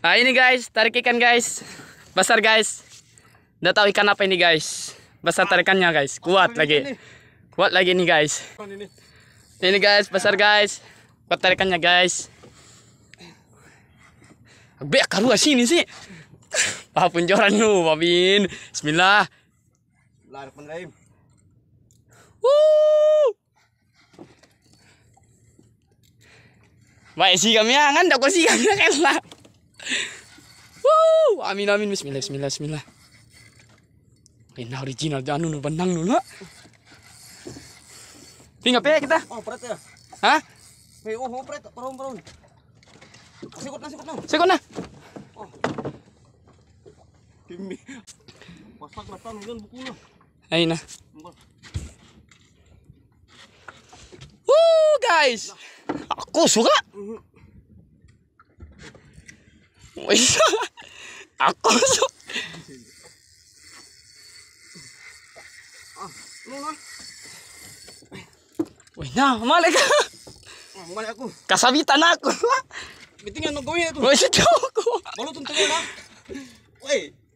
Nah ini guys, tarik ikan guys. Besar guys. Nggak tahu ikan apa ini guys. Besar tarikannya guys. Kuat lagi. Kuat lagi nih guys. Ini guys, besar guys. Kuat tarikannya guys. Bek gak sini sih. Apa ah, joran lu, Babin. Bismillah. Bismillahirrahmanirrahim. Wuh. Baik sih kami ya. ya, kan tak kasih kami lah. Woo, amin amin bismillah bismillah bismillah. Ini original anu nu benang nu Tinggal pe ya kita. Oh, perut ya. Hah? Hei, eh, oh, oh perut, perun perun. Sikut nang sikut nang. Sikut nang. Oh. Timi. pasang latan ngan buku lah. Ayo nah. Woo, guys. Aku suka. Mhm. Wis. Aku sok. Wih, nah, malik. Malik aku. Kasabitan aku. Bitingan nungguin aku. Wih, situ aku. Balu tuntunin lah. Wih.